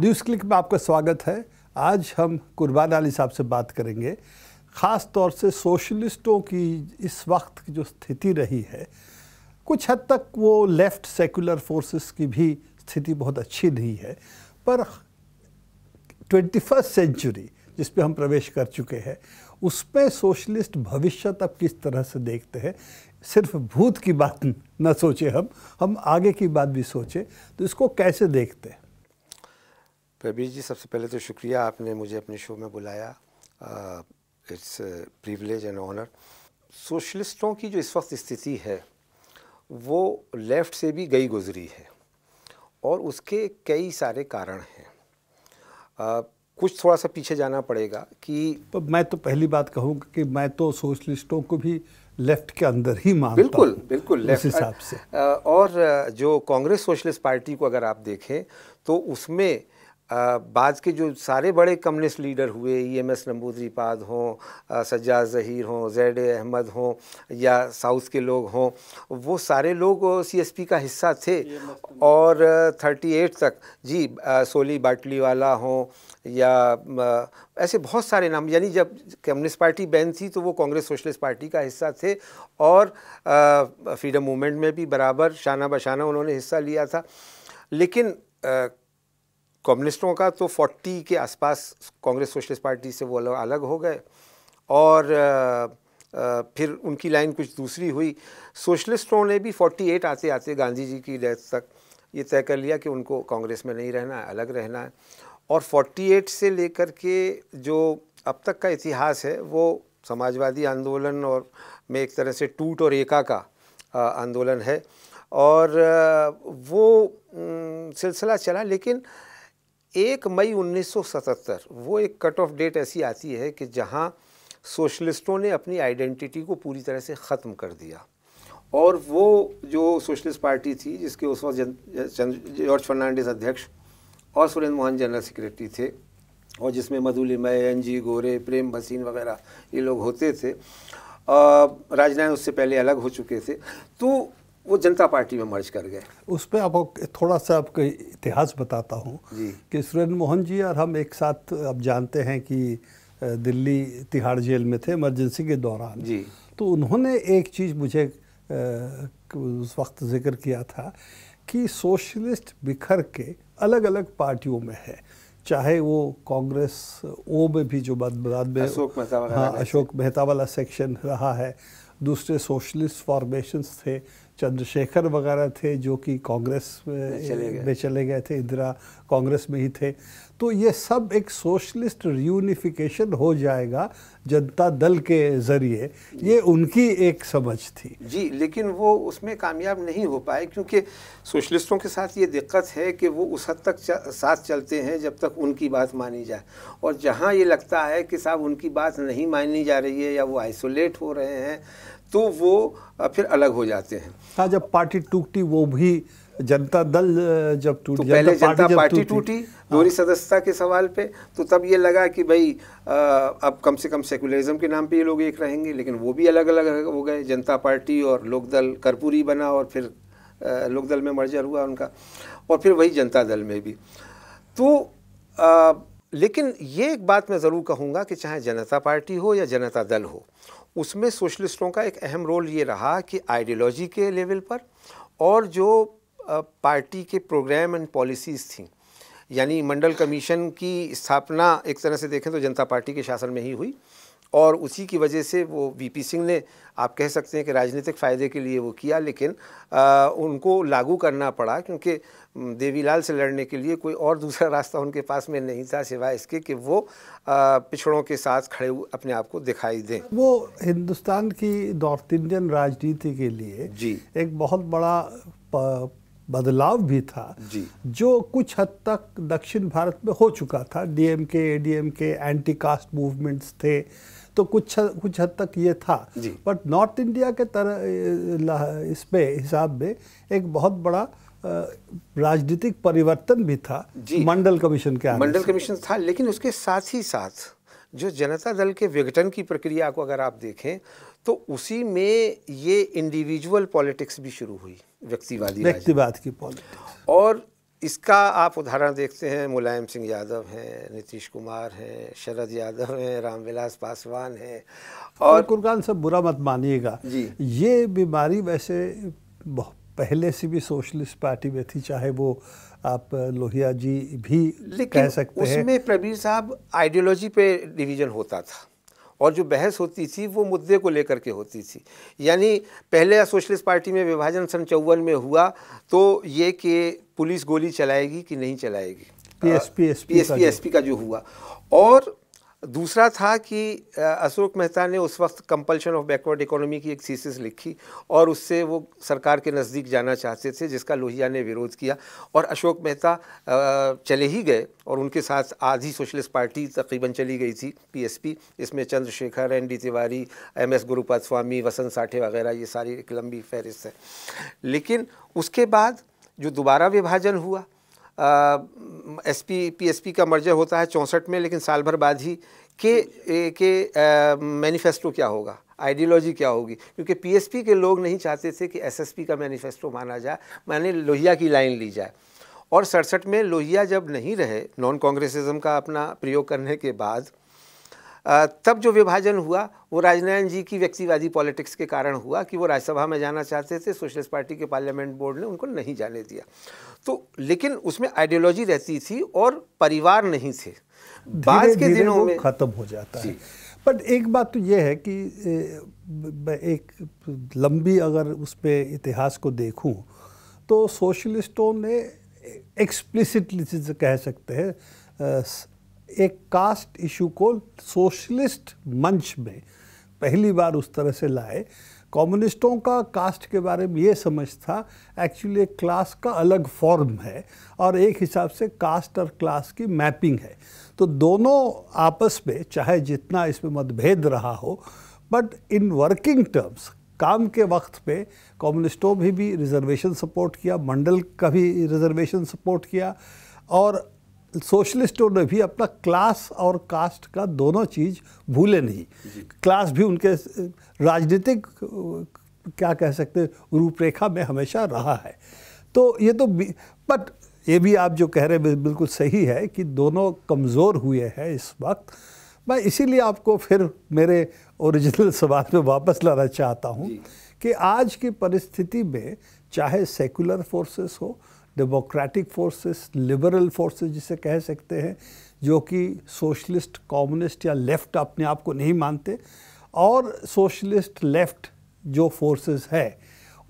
News click में आपका स्वागत है आज हम कुर्बान अली साहब से बात करेंगे ख़ास तौर से सोशलिस्टों की इस वक्त की जो स्थिति रही है कुछ हद तक वो लेफ़्ट सेकुलर फोर्सेस की भी स्थिति बहुत अच्छी नहीं है पर ट्वेंटी फर्स्ट सेंचुरी जिस पे हम प्रवेश कर चुके हैं उसमें सोशलिस्ट भविष्य तब किस तरह से देखते हैं सिर्फ भूत की बात न सोचे हम हम आगे की बात भी सोचें तो इसको कैसे देखते हैं प्रवीर जी सबसे पहले तो शुक्रिया आपने मुझे अपने शो में बुलाया इट्स प्रिविलेज एंड ऑनर सोशलिस्टों की जो इस वक्त स्थिति है वो लेफ़्ट से भी गई गुजरी है और उसके कई सारे कारण हैं कुछ थोड़ा सा पीछे जाना पड़ेगा कि मैं तो पहली बात कहूँगा कि मैं तो सोशलिस्टों को भी लेफ्ट के अंदर ही मानता बिल्कुल बिल्कुल लेफ्ट हिसाब से और जो कांग्रेस सोशलिस्ट पार्टी को अगर आप देखें तो उसमें बाद के जो सारे बड़े कम्युनिस्ट लीडर हुए ई एम एस पाद हों सज्जाद ज़हीर हों जैड अहमद हों या साउथ के लोग हों वो सारे लोग सीएसपी का हिस्सा थे e और 38 तक जी सोली बाटली वाला हों या ऐसे बहुत सारे नाम यानी जब कम्युनिस्ट पार्टी बैन थी तो वो कांग्रेस सोशलिस्ट पार्टी का हिस्सा थे और फ्रीडम मूवमेंट में भी बराबर शाना बशाना उन्होंने हिस्सा लिया था लेकिन कम्युनिस्टों का तो 40 के आसपास कांग्रेस सोशलिस्ट पार्टी से वो अलग हो गए और फिर उनकी लाइन कुछ दूसरी हुई सोशलिस्टों ने भी 48 आते आते गांधी जी की डेथ तक ये तय कर लिया कि उनको कांग्रेस में नहीं रहना है अलग रहना है और 48 से लेकर के जो अब तक का इतिहास है वो समाजवादी आंदोलन और में एक तरह से टूट और एका का आंदोलन है और वो सिलसिला चला लेकिन एक मई 1977 वो एक कट ऑफ डेट ऐसी आती है कि जहाँ सोशलिस्टों ने अपनी आइडेंटिटी को पूरी तरह से ख़त्म कर दिया और वो जो सोशलिस्ट पार्टी थी जिसके उस वक्त जॉर्ज फर्नांडिस अध्यक्ष और सुरेंद्र मोहन जनरल सेक्रेटरी थे और जिसमें मधुली मय एन जी गोरे प्रेम भसीन वगैरह ये लोग होते थे राजनायन उससे पहले अलग हो चुके थे तो वो जनता पार्टी में मर्ज कर गए उस पर आप थोड़ा सा आपको इतिहास बताता हूँ कि सुरेंद्र मोहन जी और हम एक साथ अब जानते हैं कि दिल्ली तिहाड़ जेल में थे इमरजेंसी के दौरान जी तो उन्होंने एक चीज़ मुझे उस वक्त जिक्र किया था कि सोशलिस्ट बिखर के अलग अलग पार्टियों में है चाहे वो कांग्रेस ओ में भी जो बाद में अशोक मेहता हाँ अशोक मेहता वाला सेक्शन रहा है दूसरे सोशलिस्ट फॉर्मेशंस थे चंद्रशेखर वगैरह थे जो कि कांग्रेस में चले गए थे इंदिरा कांग्रेस में ही थे तो ये सब एक सोशलिस्ट रियूनिफिकेशन हो जाएगा जनता दल के जरिए ये उनकी एक समझ थी जी लेकिन वो उसमें कामयाब नहीं हो पाए क्योंकि सोशलिस्टों के साथ ये दिक्कत है कि वो उस हद तक साथ चलते हैं जब तक उनकी बात मानी जाए और जहाँ ये लगता है कि साहब उनकी बात नहीं मानी जा रही है या वो आइसोलेट हो रहे हैं तो वो फिर अलग हो जाते हैं हाँ जब पार्टी टूटी वो भी जनता दल जब तो टूट तो पहले जनता पार्टी टूटी हाँ। दोहरी सदस्यता के सवाल पे तो तब ये लगा कि भाई अब कम से कम सेकुलरिज्म के नाम पे ये लोग एक रहेंगे लेकिन वो भी अलग अलग हो गए जनता पार्टी और लोकदल कर्पूरी बना और फिर लोकदल में मर्जर हुआ उनका और फिर वही जनता दल में भी तो आ, लेकिन ये एक बात मैं ज़रूर कहूँगा कि चाहे जनता पार्टी हो या जनता दल हो उसमें सोशलिस्टों का एक अहम रोल ये रहा कि आइडियोलॉजी के लेवल पर और जो पार्टी के प्रोग्राम एंड पॉलिसीज़ थी यानी मंडल कमीशन की स्थापना एक तरह से देखें तो जनता पार्टी के शासन में ही हुई और उसी की वजह से वो वीपी सिंह ने आप कह सकते हैं कि राजनीतिक फ़ायदे के लिए वो किया लेकिन आ, उनको लागू करना पड़ा क्योंकि देवीलाल से लड़ने के लिए कोई और दूसरा रास्ता उनके पास में नहीं था सिवाय इसके कि वो पिछड़ों के साथ खड़े अपने आप को दिखाई दें वो हिंदुस्तान की नॉर्थ इंडियन राजनीति के लिए जी एक बहुत बड़ा प... बदलाव भी था जी। जो कुछ हद तक दक्षिण भारत में हो चुका था DMK ADMK anti caste movements थे तो कुछ कुछ हद तक ये था बट नॉर्थ इंडिया के तरह इसमें हिसाब में एक बहुत बड़ा राजनीतिक परिवर्तन भी था मंडल कमीशन के मंडल कमीशन था लेकिन उसके साथ ही साथ जो जनता दल के विघटन की प्रक्रिया को अगर आप देखें तो उसी में ये इंडिविजुअल पॉलिटिक्स भी शुरू हुई व्यक्तिवादी व्यक्तिवाद की पॉलिटिक्स और इसका आप उदाहरण देखते हैं मुलायम सिंह यादव हैं नीतीश कुमार हैं शरद यादव हैं रामविलास पासवान हैं और कुरकान सब बुरा मत मानिएगा जी ये बीमारी वैसे पहले से भी सोशलिस्ट पार्टी में थी चाहे वो आप लोहिया जी भी कह सकते हैं उसमें प्रवीर साहब आइडियोलॉजी पे डिवीजन होता था और जो बहस होती थी वो मुद्दे को लेकर के होती थी यानी पहले सोशलिस्ट पार्टी में विभाजन सन चौवन में हुआ तो ये कि पुलिस गोली चलाएगी कि नहीं चलाएगी P S P S P का जो हुआ और दूसरा था कि अशोक मेहता ने उस वक्त कंपल्शन ऑफ बैकवर्ड इकोनॉमी की एक थीसिस लिखी और उससे वो सरकार के नज़दीक जाना चाहते थे जिसका लोहिया ने विरोध किया और अशोक मेहता चले ही गए और उनके साथ आधी सोशलिस्ट पार्टी तकरीबन चली गई थी पीएसपी इसमें Chandrashekhar N D Tiwari M S Gurupad Swamy Vasant Sathe वगैरह ये सारी एक लंबी फहरिस्त है लेकिन उसके बाद जो दोबारा विभाजन हुआ S P P S P का मर्जर होता है चौंसठ में लेकिन साल भर बाद ही के ए, के मैनिफेस्टो क्या होगा आइडियोलॉजी क्या होगी क्योंकि पीएसपी के लोग नहीं चाहते थे कि एसएसपी का मैनिफेस्टो माना जाए माने लोहिया की लाइन ली जाए और सड़सठ में लोहिया जब नहीं रहे नॉन कांग्रेसिज्म का अपना प्रयोग करने के बाद तब जो विभाजन हुआ वो राजनारायण जी की व्यक्तिवादी पॉलिटिक्स के कारण हुआ कि वो राज्यसभा में जाना चाहते थे सोशलिस्ट पार्टी के पार्लियामेंट बोर्ड ने उनको नहीं जाने दिया तो लेकिन उसमें आइडियोलॉजी रहती थी और परिवार नहीं थे बाद के दिनों में खत्म हो जाता है बट एक बात तो ये है कि एक लंबी अगर उस पर इतिहास को देखूं तो सोशलिस्टों ने एक्सप्लिसिटली कह सकते हैं एक कास्ट इशू को सोशलिस्ट मंच में पहली बार उस तरह से लाए कम्युनिस्टों का कास्ट के बारे में ये समझ था एक्चुअली एक क्लास का अलग फॉर्म है और एक हिसाब से कास्ट और क्लास की मैपिंग है तो दोनों आपस में चाहे जितना इसमें मतभेद रहा हो बट इन वर्किंग टर्म्स काम के वक्त पे कम्युनिस्टों भी भी रिजर्वेशन सपोर्ट किया मंडल का भी रिजर्वेशन सपोर्ट किया और सोशलिस्टों ने भी अपना क्लास और कास्ट का दोनों चीज़ भूले नहीं क्लास भी उनके राजनीतिक क्या कह सकते रूपरेखा में हमेशा रहा है तो ये तो बट ये भी आप जो कह रहे हैं बिल्कुल सही है कि दोनों कमज़ोर हुए हैं इस वक्त मैं इसीलिए आपको फिर मेरे ओरिजिनल सवाल में वापस लाना चाहता हूँ कि आज की परिस्थिति में चाहे सेकुलर फोर्सेस हो डेमोक्रेटिक फोर्सेस लिबरल फोर्सेस जिसे कह सकते हैं जो कि सोशलिस्ट कम्युनिस्ट या लेफ़्ट अपने आप को नहीं मानते और सोशलिस्ट लेफ़्ट जो फोर्सेस है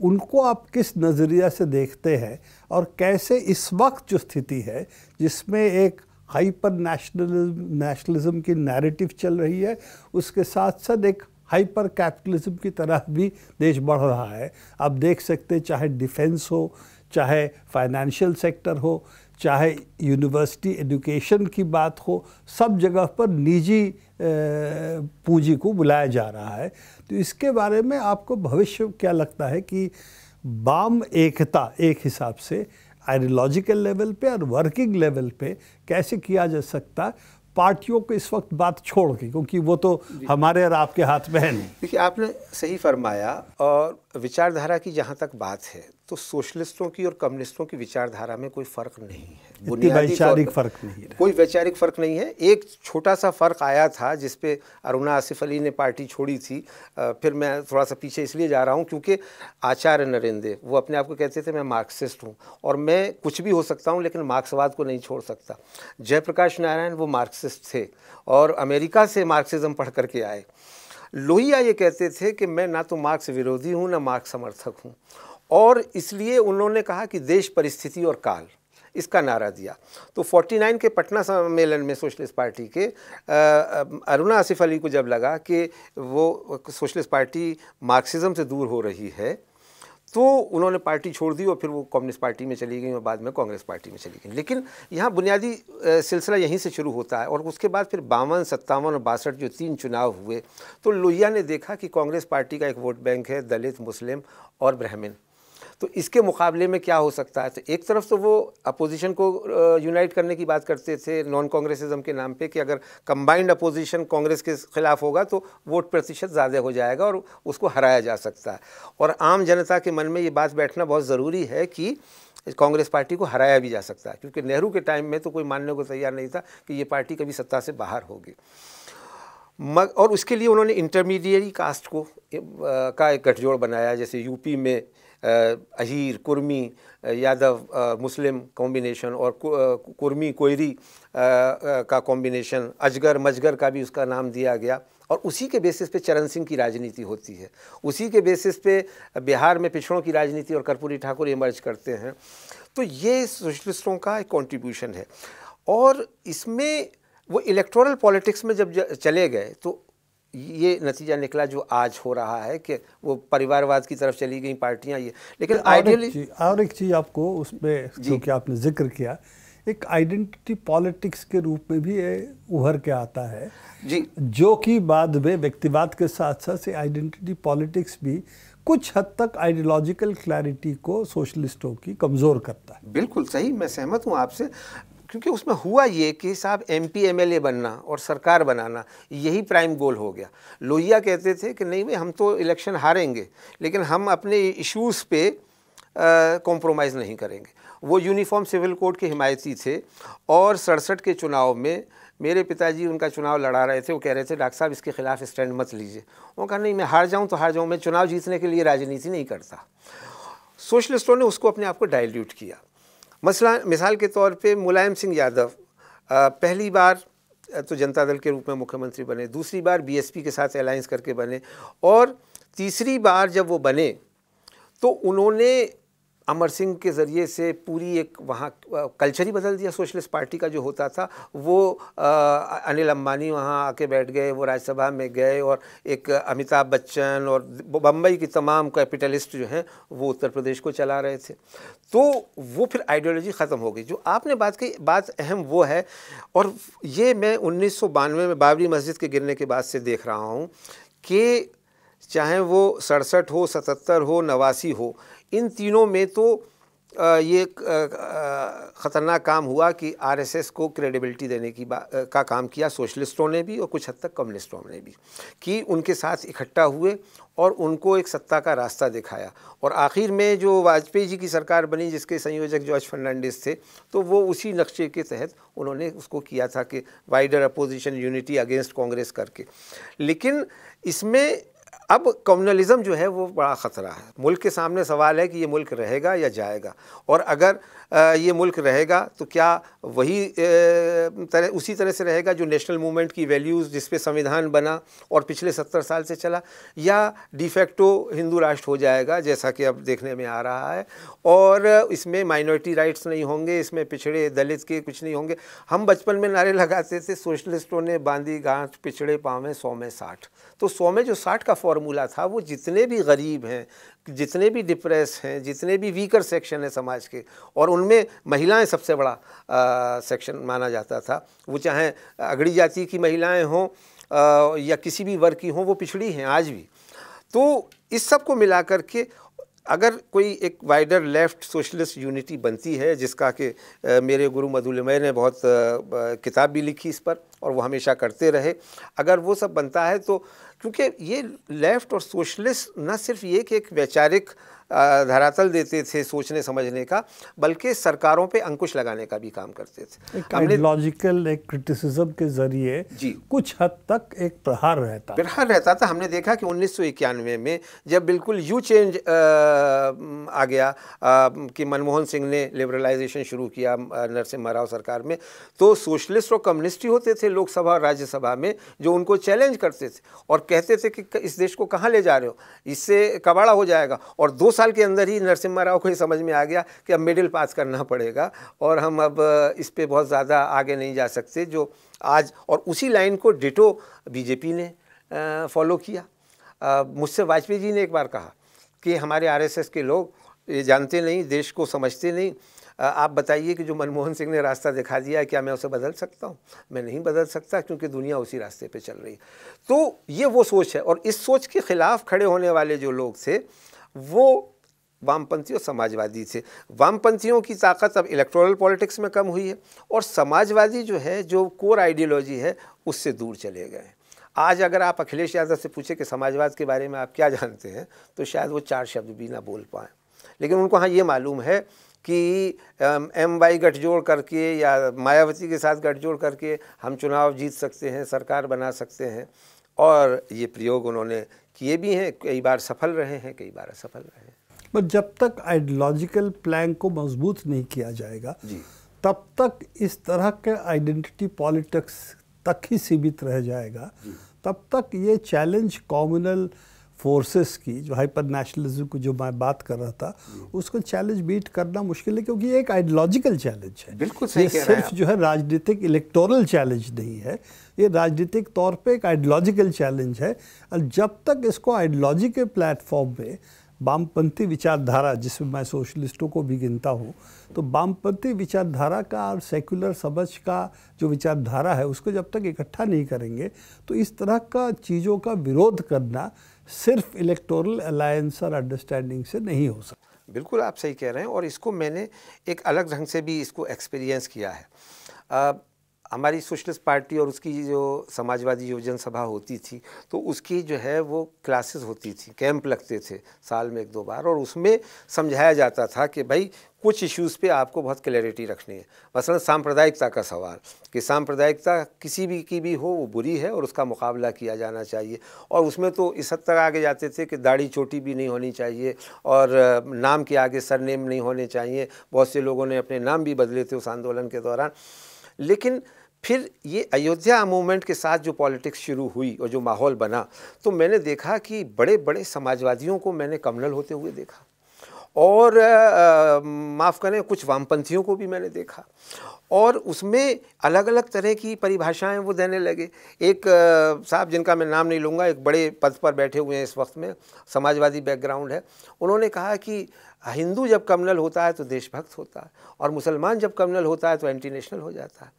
उनको आप किस नज़रिया से देखते हैं और कैसे इस वक्त जो स्थिति है जिसमें एक हाइपर नेशनलिज्म नेशनलिज्म की नैरेटिव चल रही है उसके साथ साथ एक हाइपर कैपिटलिज्म की तरह भी देश बढ़ रहा है आप देख सकते हैं चाहे डिफेंस हो चाहे फाइनेंशियल सेक्टर हो चाहे यूनिवर्सिटी एजुकेशन की बात हो सब जगह पर निजी पूंजी को बुलाया जा रहा है तो इसके बारे में आपको भविष्य क्या लगता है कि बाम एकता एक हिसाब से आइडियोलॉजिकल लेवल पे और वर्किंग लेवल पे कैसे किया जा सकता पार्टियों को इस वक्त बात छोड़ के क्योंकि वो तो हमारे और आपके हाथ में है नहीं देखिए आपने सही फरमाया और विचारधारा की जहाँ तक बात है तो सोशलिस्टों की और कम्युनिस्टों की विचारधारा में कोई फर्क नहीं है वैचारिक फर्क नहीं कोई वैचारिक फर्क नहीं है एक छोटा सा फर्क आया था जिसपे अरुणा आसिफ अली ने पार्टी छोड़ी थी फिर मैं थोड़ा सा पीछे इसलिए जा रहा हूँ क्योंकि आचार्य नरेंद्र वो अपने आप को कहते थे मैं मार्क्सिस्ट हूँ और मैं कुछ भी हो सकता हूँ लेकिन मार्क्सवाद को नहीं छोड़ सकता जयप्रकाश नारायण वो मार्क्सिस्ट थे और अमेरिका से मार्क्सिज्म पढ़ करके आए लोहिया ये कहते थे कि मैं ना तो मार्क्स विरोधी हूँ ना मार्क्स समर्थक हूँ और इसलिए उन्होंने कहा कि देश परिस्थिति और काल इसका नारा दिया तो 49 के पटना सम्मेलन में सोशलिस्ट पार्टी के अरुणा आसिफ अली को जब लगा कि वो सोशलिस्ट पार्टी मार्क्सिज्म से दूर हो रही है तो उन्होंने पार्टी छोड़ दी और फिर वो कम्युनिस्ट पार्टी में चली गई और बाद में कांग्रेस पार्टी में चली गई लेकिन यहाँ बुनियादी सिलसिला यहीं से शुरू होता है और उसके बाद फिर बावन सत्तावन और बासठ जो तीन चुनाव हुए तो लोहिया ने देखा कि कांग्रेस पार्टी का एक वोट बैंक है दलित मुस्लिम और ब्राह्मण तो इसके मुकाबले में क्या हो सकता है तो एक तरफ तो वो अपोजिशन को यूनाइट करने की बात करते थे नॉन कांग्रेसिज्म के नाम पे कि अगर कंबाइंड अपोजिशन कांग्रेस के खिलाफ होगा तो वोट प्रतिशत ज़्यादा हो जाएगा और उसको हराया जा सकता है और आम जनता के मन में ये बात बैठना बहुत ज़रूरी है कि कांग्रेस पार्टी को हराया भी जा सकता है क्योंकि नेहरू के टाइम में तो कोई मानने को तैयार नहीं था कि ये पार्टी कभी सत्ता से बाहर होगी मग और उसके लिए उन्होंने इंटरमीडिएट कास्ट को का एक गठजोड़ बनाया जैसे यूपी में अहीर कुर्मी यादव मुस्लिम कॉम्बिनेशन और कुर्मी कोयरी का कॉम्बिनेशन अजगर मजगर का भी उसका नाम दिया गया और उसी के बेसिस पे चरण सिंह की राजनीति होती है उसी के बेसिस पे बिहार में पिछड़ों की राजनीति और कर्पूरी ठाकुर इमर्ज करते हैं तो ये सोशलिस्टों का एक कॉन्ट्रीब्यूशन है और इसमें वो इलेक्टोरल पॉलिटिक्स में जब चले गए तो ये नतीजा निकला जो आज हो रहा है कि वो परिवारवाद की तरफ चली गई पार्टियां ये लेकिन आइडियली और एक चीज़ आपको उसमें क्योंकि आपने जिक्र किया एक आइडेंटिटी पॉलिटिक्स के रूप में भी ये उभर के आता है जी जो कि बाद में व्यक्तिवाद के साथ साथ से आइडेंटिटी पॉलिटिक्स भी कुछ हद तक आइडियोलॉजिकल क्लैरिटी को सोशलिस्टों की कमज़ोर करता है बिल्कुल सही मैं सहमत हूँ आपसे क्योंकि उसमें हुआ ये कि साहब M P M L A बनना और सरकार बनाना यही प्राइम गोल हो गया लोहिया कहते थे कि नहीं भाई हम तो इलेक्शन हारेंगे लेकिन हम अपने इश्यूज़ पे कॉम्प्रोमाइज़ नहीं करेंगे वो यूनिफॉर्म सिविल कोड के हिमायती थे और सड़सठ के चुनाव में मेरे पिताजी उनका चुनाव लड़ा रहे थे वो कह रहे थे डॉक्टर साहब इसके खिलाफ स्टैंड मत लीजिए वो कहा नहीं मैं हार जाऊँ तो हार जाऊँ मैं चुनाव जीतने के लिए राजनीति नहीं करता सोशलिस्टों ने उसको अपने आप को डायल्यूट किया मसला मिसाल के तौर पे मुलायम सिंह यादव पहली बार तो जनता दल के रूप में मुख्यमंत्री बने दूसरी बार बीएसपी के साथ अलायंस करके बने और तीसरी बार जब वो बने तो उन्होंने अमर सिंह के ज़रिए से पूरी एक वहाँ कल्चर ही बदल दिया सोशलिस्ट पार्टी का जो होता था वो आ, अनिल अंबानी वहाँ आके बैठ गए वो राज्यसभा में गए और एक अमिताभ बच्चन और बम्बई की तमाम कैपिटलिस्ट जो हैं वो उत्तर प्रदेश को चला रहे थे तो वो फिर आइडियोलॉजी ख़त्म हो गई जो आपने बात की बात अहम वो है और ये मैं उन्नीस में बाबरी मस्जिद के गिरने के बाद से देख रहा हूँ कि चाहे वो सड़सठ हो सतर हो नवासी हो इन तीनों में तो ये ख़तरनाक काम हुआ कि आरएसएस को क्रेडिबिलिटी देने की बा, का काम किया सोशलिस्टों ने भी और कुछ हद तक कम्युनिस्टों ने भी कि उनके साथ इकट्ठा हुए और उनको एक सत्ता का रास्ता दिखाया और आखिर में जो वाजपेयी जी की सरकार बनी जिसके संयोजक जॉर्ज फर्नांडिस थे तो वो उसी नक्शे के तहत उन्होंने उसको किया था कि wider opposition unity against Congress करके लेकिन इसमें अब कम्युनलिज्म जो है वो बड़ा ख़तरा है मुल्क के सामने सवाल है कि ये मुल्क रहेगा या जाएगा और अगर ये मुल्क रहेगा तो क्या वही तरह उसी तरह से रहेगा जो नेशनल मूवमेंट की वैल्यूज़ जिस पे संविधान बना और पिछले सत्तर साल से चला या डिफेक्टो हिंदू राष्ट्र हो जाएगा जैसा कि अब देखने में आ रहा है और इसमें माइनॉरिटी राइट्स नहीं होंगे इसमें पिछड़े दलित के कुछ नहीं होंगे हम बचपन में नारे लगाते थे सोशलिस्टों ने बांधी गांठ पिछड़े पाँवें सौ में साठ तो सौ में जो साठ का फार्मूला था वो जितने भी गरीब हैं जितने भी डिप्रेस हैं जितने भी वीकर सेक्शन हैं समाज के और उनमें महिलाएं सबसे बड़ा सेक्शन माना जाता था वो चाहे अगड़ी जाति की महिलाएं हों या किसी भी वर्ग की हों वो पिछड़ी हैं आज भी तो इस सब को मिला के अगर कोई एक वाइडर लेफ़्ट सोशलिस्ट यूनिटी बनती है जिसका कि मेरे गुरु मधुलमय ने बहुत किताब भी लिखी इस पर और वो हमेशा करते रहे अगर वो सब बनता है तो क्योंकि ये लेफ़्ट और सोशलिस्ट न सिर्फ ये कि एक वैचारिक धरातल देते थे सोचने समझने का बल्कि सरकारों पे अंकुश लगाने का भी काम करते थे हमने लॉजिकल एक क्रिटिसिज्म के जरिए जी कुछ हद तक एक प्रहार रहता प्रहार रहता था हमने देखा कि उन्नीस में जब बिल्कुल यू चेंज आ गया कि मनमोहन सिंह ने लिबरलाइजेशन शुरू किया नरसिम्हा राव सरकार में तो सोशलिस्ट और कम्युनिस्ट ही होते थे लोकसभा और राज्यसभा में जो उनको चैलेंज करते थे और कहते थे कि इस देश को कहाँ ले जा रहे हो इससे कबाड़ा हो जाएगा और दो साल साल के अंदर ही नरसिम्हा राव को ही समझ में आ गया कि अब मिडिल पास करना पड़ेगा और हम अब इस पर बहुत ज़्यादा आगे नहीं जा सकते जो आज और उसी लाइन को डिटो बीजेपी ने फॉलो किया मुझसे वाजपेयी जी ने एक बार कहा कि हमारे आरएसएस के लोग ये जानते नहीं देश को समझते नहीं आप बताइए कि जो मनमोहन सिंह ने रास्ता दिखा दिया है क्या मैं उसे बदल सकता हूँ मैं नहीं बदल सकता क्योंकि दुनिया उसी रास्ते पे चल रही है तो ये वो सोच है और इस सोच के खिलाफ खड़े होने वाले जो लोग थे वो वामपंथी और समाजवादी थे वामपंथियों की ताकत अब इलेक्टोरल पॉलिटिक्स में कम हुई है और समाजवादी जो है जो कोर आइडियोलॉजी है उससे दूर चले गए आज अगर आप अखिलेश यादव से पूछे कि समाजवाद के बारे में आप क्या जानते हैं तो शायद वो चार शब्द भी ना बोल पाएँ लेकिन उनको हाँ ये मालूम है कि एम वाई गठजोड़ करके या मायावती के साथ गठजोड़ करके हम चुनाव जीत सकते हैं सरकार बना सकते हैं और ये प्रयोग उन्होंने किए भी हैं कई बार सफल रहे हैं कई बार असफल रहे हैं बट जब तक आइडियोलॉजिकल प्लान को मजबूत नहीं किया जाएगा तब तक इस तरह के आइडेंटिटी पॉलिटिक्स तक ही सीमित रह जाएगा तब तक ये चैलेंज कॉमनल फोर्सेस की जो हाइपर नेशनलिज्म को जो मैं बात कर रहा था उसको चैलेंज बीट करना मुश्किल है क्योंकि एक आइडियोलॉजिकल चैलेंज है बिल्कुल सही ये सिर्फ जो है राजनीतिक इलेक्टोरल चैलेंज नहीं है ये राजनीतिक तौर पे एक आइडियोलॉजिकल चैलेंज है और जब तक इसको आइडियोलॉजी के प्लेटफॉर्म में वामपंथी विचारधारा जिसमें मैं सोशलिस्टों को भी गिनता हूँ तो वामपंथी विचारधारा का और सेक्युलर समझ का जो विचारधारा है उसको जब तक इकट्ठा नहीं करेंगे तो इस तरह का चीज़ों का विरोध करना सिर्फ इलेक्टोरल अलायंस और अंडरस्टैंडिंग से नहीं हो सकता बिल्कुल आप सही कह रहे हैं और इसको मैंने एक अलग ढंग से भी इसको एक्सपीरियंस किया है हमारी सोशलिस्ट पार्टी और उसकी जो समाजवादी जो जनसभा होती थी तो उसकी जो है वो क्लासेस होती थी कैंप लगते थे साल में एक दो बार और उसमें समझाया जाता था कि भाई कुछ इश्यूज़ पे आपको बहुत क्लैरिटी रखनी है मसलन सांप्रदायिकता का सवाल कि सांप्रदायिकता किसी भी की भी हो वो बुरी है और उसका मुकाबला किया जाना चाहिए और उसमें तो इस हद तक आगे जाते थे कि दाढ़ी चोटी भी नहीं होनी चाहिए और नाम के आगे सरनेम नहीं होने चाहिए बहुत से लोगों ने अपने नाम भी बदले थे उस आंदोलन के दौरान लेकिन फिर ये अयोध्या मूवमेंट के साथ जो पॉलिटिक्स शुरू हुई और जो माहौल बना तो मैंने देखा कि बड़े बड़े समाजवादियों को मैंने कमनल होते हुए देखा और माफ़ करें कुछ वामपंथियों को भी मैंने देखा और उसमें अलग अलग तरह की परिभाषाएं वो देने लगे एक साहब जिनका मैं नाम नहीं लूँगा एक बड़े पद पर बैठे हुए हैं इस वक्त में समाजवादी बैकग्राउंड है उन्होंने कहा कि हिंदू जब कमनल होता है तो देशभक्त होता है और मुसलमान जब कमनल होता है तो एंटी नेशनल हो जाता है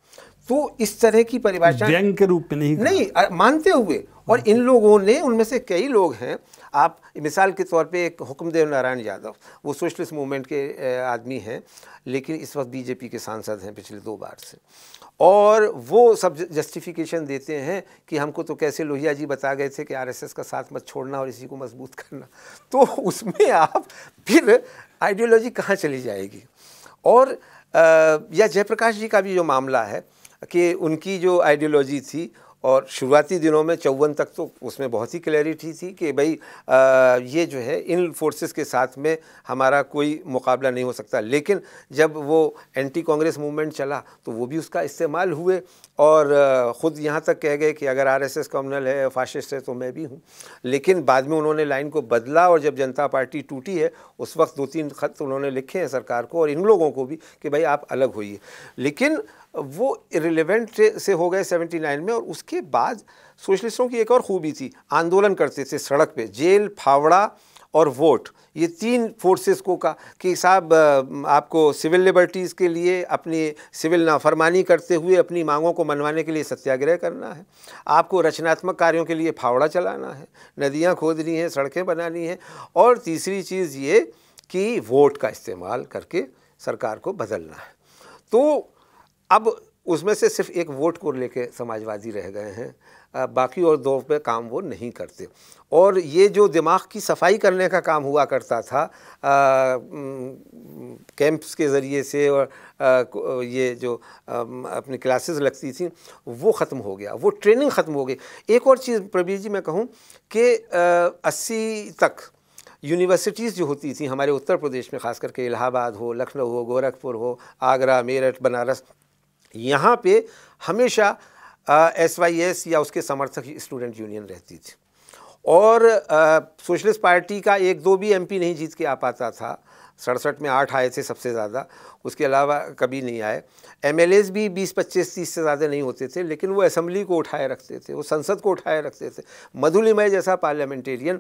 तो इस तरह की परिभाषा व्यंग के रूप में नहीं नहीं मानते हुए और इन लोगों ने उनमें से कई लोग हैं आप मिसाल के तौर पे एक हुक्मदेव नारायण यादव वो सोशलिस्ट मूवमेंट के आदमी हैं लेकिन इस वक्त बीजेपी के सांसद हैं पिछले दो बार से और वो सब जस्टिफिकेशन देते हैं कि हमको तो कैसे लोहिया जी बता गए थे कि आरएसएस का साथ मत छोड़ना और इसी को मजबूत करना तो उसमें आप फिर आइडियोलॉजी कहाँ चली जाएगी और या जयप्रकाश जी का भी जो मामला है कि उनकी जो आइडियोलॉजी थी और शुरुआती दिनों में चौवन तक तो उसमें बहुत ही क्लैरिटी थी कि भाई आ, ये जो है इन फोर्सेस के साथ में हमारा कोई मुकाबला नहीं हो सकता लेकिन जब वो एंटी कांग्रेस मूवमेंट चला तो वो भी उसका इस्तेमाल हुए और ख़ुद यहाँ तक कह गए कि अगर आरएसएस कम्युनल है फाशिस्ट है तो मैं भी हूँ लेकिन बाद में उन्होंने लाइन को बदला और जब जनता पार्टी टूटी है उस वक्त दो तीन खत उन्होंने लिखे हैं सरकार को और इन लोगों को भी कि भाई आप अलग होइए लेकिन वो रिलेवेंट से हो गए 79 में और उसके बाद सोशलिस्टों की एक और खूबी थी आंदोलन करते थे सड़क पे जेल फावड़ा और वोट ये तीन फोर्सेस को का कि साहब आपको सिविल लिबर्टीज़ के लिए अपनी सिविल नाफरमानी करते हुए अपनी मांगों को मनवाने के लिए सत्याग्रह करना है आपको रचनात्मक कार्यों के लिए फावड़ा चलाना है नदियाँ खोदनी हैं सड़कें बनानी हैं और तीसरी चीज़ ये कि वोट का इस्तेमाल करके सरकार को बदलना है तो अब उसमें से सिर्फ एक वोट को लेके समाजवादी रह गए हैं बाकी और दो पे काम वो नहीं करते और ये जो दिमाग की सफाई करने का काम हुआ करता था कैंप्स के ज़रिए से और आ, ये जो आ, अपनी क्लासेस लगती थी वो ख़त्म हो गया वो ट्रेनिंग ख़त्म हो गई एक और चीज़ प्रवीर जी मैं कहूँ कि अस्सी तक यूनिवर्सिटीज़ जो होती थी हमारे उत्तर प्रदेश में ख़ास करके इलाहाबाद हो लखनऊ हो गोरखपुर हो आगरा मेरठ बनारस यहाँ पे हमेशा एस वाई एस या उसके समर्थक स्टूडेंट यूनियन रहती थी और सोशलिस्ट पार्टी का एक दो भी एमपी नहीं जीत के आ पाता था सड़सठ में आठ आए थे सबसे ज़्यादा उसके अलावा कभी नहीं आए एम भी बीस पच्चीस तीस से ज़्यादा नहीं होते थे लेकिन वो असम्बली को उठाए रखते थे वो संसद को उठाए रखते थे मधुलिमय जैसा पार्लियामेंटेरियन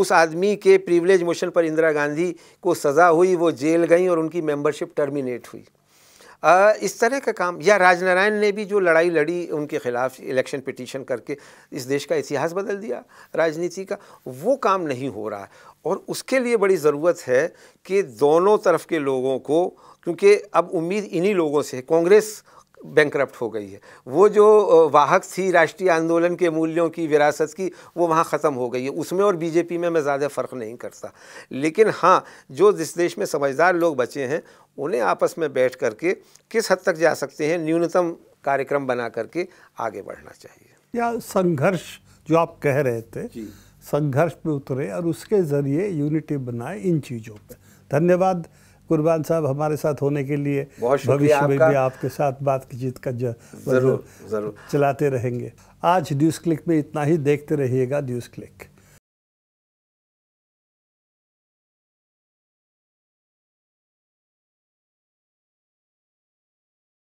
उस आदमी के प्रिवलेज मोशन पर इंदिरा गांधी को सज़ा हुई वो जेल गई और उनकी मेम्बरशिप टर्मिनेट हुई इस तरह का काम या राजनारायण ने भी जो लड़ाई लड़ी उनके खिलाफ इलेक्शन पिटीशन करके इस देश का इतिहास बदल दिया राजनीति का वो काम नहीं हो रहा है और उसके लिए बड़ी ज़रूरत है कि दोनों तरफ के लोगों को क्योंकि अब उम्मीद इन्हीं लोगों से कांग्रेस बैंक हो गई है वो जो वाहक थी राष्ट्रीय आंदोलन के मूल्यों की विरासत की वो वहाँ ख़त्म हो गई है उसमें और बीजेपी में मैं ज़्यादा फ़र्क नहीं करता लेकिन हाँ जो जिस देश में समझदार लोग बचे हैं उन्हें आपस में बैठ करके किस हद तक जा सकते हैं न्यूनतम कार्यक्रम बना करके आगे बढ़ना चाहिए या संघर्ष जो आप कह रहे थे संघर्ष पे उतरे और उसके ज़रिए यूनिटी बनाए इन चीज़ों पर धन्यवाद कुर्बान साहब हमारे साथ होने के लिए भविष्य में भी आपके साथ बातचीत का जरूर मतलब जरूर चलाते रहेंगे आज न्यूज़ क्लिक में इतना ही देखते रहिएगा न्यूज़ क्लिक